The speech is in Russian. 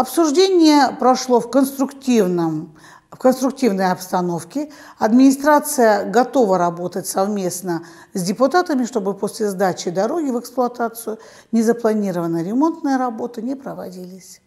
Обсуждение прошло в конструктивном в конструктивной обстановке. Администрация готова работать совместно с депутатами, чтобы после сдачи дороги в эксплуатацию незапланированные ремонтные работы не проводились.